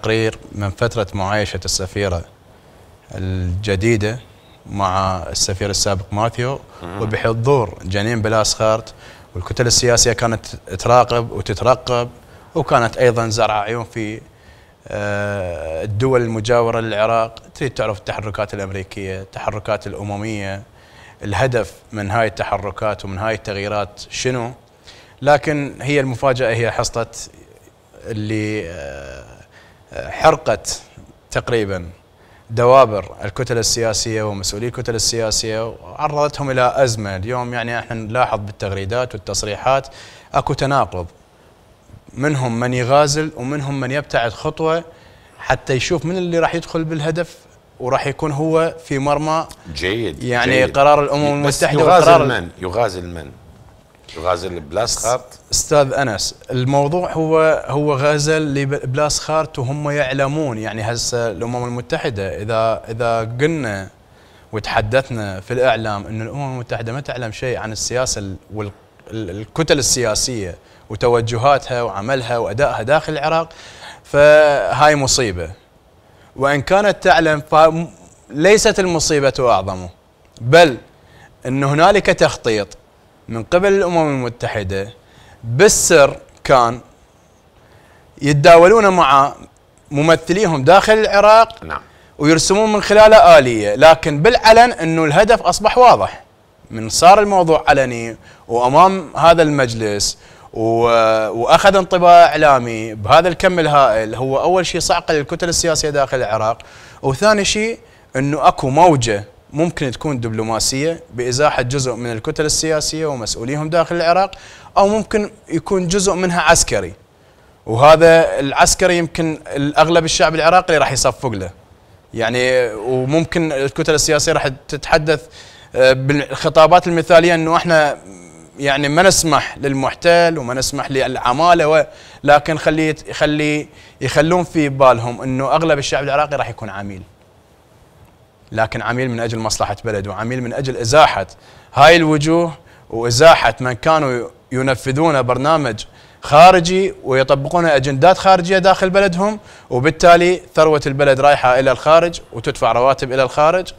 تقرير من فترة معايشة السفيرة الجديدة مع السفير السابق ماثيو وبحضور جنين بلاس خارت والكتل السياسية كانت تراقب وتترقب وكانت أيضا زرع عيون في آه، الدول المجاورة للعراق تريد تعرف التحركات الأمريكية التحركات الأممية الهدف من هاي التحركات ومن هاي التغييرات شنو لكن هي المفاجأة هي حصلت اللي آه، حرقت تقريبا دوابر الكتل السياسية ومسؤولي الكتل السياسية وعرضتهم إلى أزمة اليوم يعني احنا نلاحظ بالتغريدات والتصريحات أكو تناقض منهم من يغازل ومنهم من يبتعد خطوة حتى يشوف من اللي راح يدخل بالهدف وراح يكون هو في مرمى جيد يعني جيد قرار الامم المتحده يغازل من يغازل من الغازل خارت استاذ انس الموضوع هو هو غازل خارت وهم يعلمون يعني هسه الامم المتحده اذا اذا قلنا وتحدثنا في الاعلام ان الامم المتحده ما تعلم شيء عن السياسه والكتل السياسيه وتوجهاتها وعملها وادائها داخل العراق فهاي مصيبه وان كانت تعلم فليست المصيبه اعظم بل ان هنالك تخطيط من قبل الامم المتحده بالسر كان يتداولون مع ممثليهم داخل العراق نعم ويرسمون من خلاله آلية لكن بالعلن أنه الهدف أصبح واضح من صار الموضوع علني وأمام هذا المجلس وأخذ انطباع إعلامي بهذا الكم الهائل هو أول شيء صعقل للكتل السياسية داخل العراق وثاني شيء أنه أكو موجة ممكن تكون دبلوماسية بإزاحة جزء من الكتل السياسية ومسؤوليهم داخل العراق أو ممكن يكون جزء منها عسكري وهذا العسكري يمكن الأغلب الشعب العراقي راح يصفق له يعني وممكن الكتل السياسية راح تتحدث آه، بالخطابات المثالية أنه إحنا يعني ما نسمح للمحتل وما نسمح للعماله لكن خلي يخلي يخلون في بالهم انه اغلب الشعب العراقي راح يكون عميل لكن عميل من أجل مصلحة بلده وعميل من أجل إزاحة هاي الوجوه وإزاحة من كانوا ينفذون برنامج خارجي ويطبقون اجندات خارجيه داخل بلدهم وبالتالي ثروه البلد رايحه الى الخارج وتدفع رواتب الى الخارج